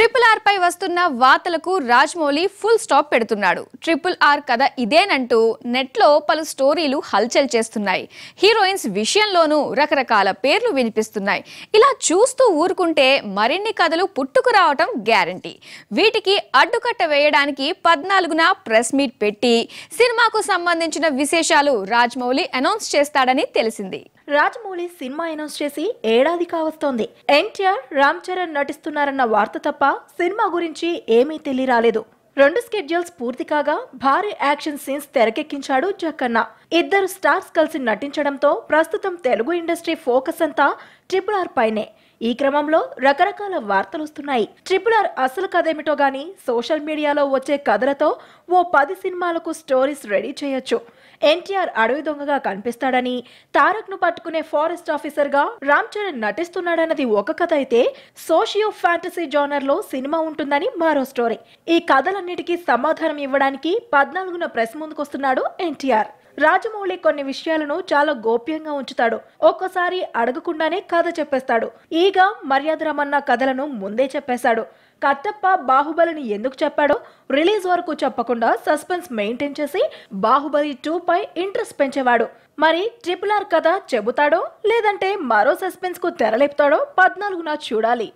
triple R పై వస్తున్న వార్తలకు రాజమౌళి ఫుల్ స్టాప్ పెడుతున్నాడు ట్రిపుల్ ఆర్ కథ ఇదేనంటూ నెట్లో పలు స్టోరీలు హల్చల్ చేస్తున్నాయి హీరోయిన్స్ విషయంలోనూ రకరకాల పేర్లు వినిపిస్తున్నాయి ఇలా చూస్తూ ఊరుకుంటే మరిన్ని కథలు పుట్టుకు రావటం గ్యారంటీ వీటికి అడ్డుకట్ట వేయడానికి పద్నాలుగున ప్రెస్ మీట్ పెట్టి సినిమాకు సంబంధించిన విశేషాలు రాజమౌళి అనౌన్స్ చేస్తాడని తెలిసింది రాజమౌళి సినిమా అనౌన్స్ చేసి ఏడాది కావస్తోంది ఎన్టీఆర్ రామ్ చరణ్ నటిస్తున్నారన్న వార్త తప్ప సినిమా గురించి ఏమీ తెలియ రాలేదు రెండు స్కెడ్యూల్స్ పూర్తి కాగా భారీ యాక్షన్ సీన్స్ తెరకెక్కించాడు జక్కన్న ఇద్దరు స్టార్స్ కలిసి నటించడంతో ప్రస్తుతం తెలుగు ఇండస్ట్రీ ఫోకస్ అంతా ట్రిపుల్ ఆర్ పైనే ఈ క్రమంలో రకరకాల వార్తలు వస్తున్నాయి ట్రిపుల్ ఆర్ అసలు కథ ఏమిటో గానీ సోషల్ మీడియాలో వచ్చే కథలతో ఓ పది సినిమాలకు స్టోరీస్ రెడీ చేయొచ్చు ఎన్టీఆర్ అడవి దొంగగా కనిపిస్తాడని తారక్ను పట్టుకునే ఫారెస్ట్ ఆఫీసర్గా రామ్ చరణ్ నటిస్తున్నాడన్నది ఒక కథ అయితే సోషియో ఫ్యాంటసీ లో సినిమా ఉంటుందని మరో స్టోరీ ఈ కథలన్నిటికీ సమాధానం ఇవ్వడానికి పద్నాలుగున ప్రెస్ ముందుకొస్తున్నాడు ఎన్టీఆర్ రాజమౌళి కొన్ని విషయాలను చాలా గోప్యంగా ఉంచుతాడు ఒక్కోసారి అడగకుండానే కథ చెప్పేస్తాడు ఈగా మర్యాద రమన్న కథలను ముందే చెప్పేశాడు కత్తప్ప బాహుబలిని ఎందుకు చెప్పాడో రిలీజ్ వరకు చెప్పకుండా సస్పెన్స్ మెయింటైన్ చేసి బాహుబలి టూ పై ఇంట్రెస్ట్ పెంచేవాడు మరి ట్రిపుల్ ఆర్ కథ చెబుతాడో లేదంటే మరో సస్పెన్స్ కు తెరలేపుతాడో పద్నాలుగున చూడాలి